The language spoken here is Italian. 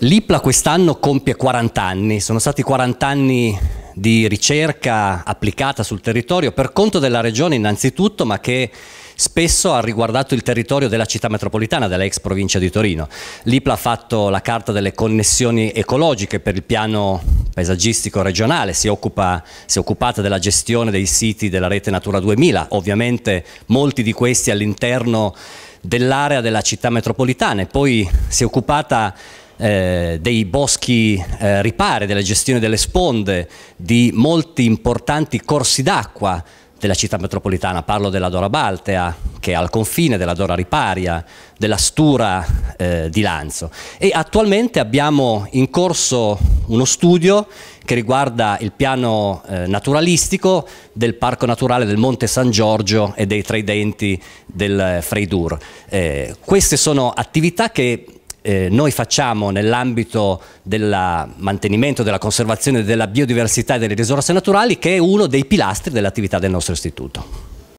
L'IPLA quest'anno compie 40 anni, sono stati 40 anni di ricerca applicata sul territorio per conto della regione innanzitutto, ma che spesso ha riguardato il territorio della città metropolitana, della ex provincia di Torino. L'IPLA ha fatto la carta delle connessioni ecologiche per il piano paesaggistico regionale, si, occupa, si è occupata della gestione dei siti della rete Natura 2000, ovviamente molti di questi all'interno dell'area della città metropolitana e poi si è occupata eh, dei boschi eh, ripare, della gestione delle sponde, di molti importanti corsi d'acqua della città metropolitana, parlo della Dora Baltea che è al confine, della Dora Riparia, della Stura eh, di Lanzo e attualmente abbiamo in corso uno studio che riguarda il piano eh, naturalistico del Parco Naturale del Monte San Giorgio e dei Denti del eh, Freidur. Eh, queste sono attività che eh, noi facciamo nell'ambito del mantenimento, della conservazione della biodiversità e delle risorse naturali che è uno dei pilastri dell'attività del nostro istituto.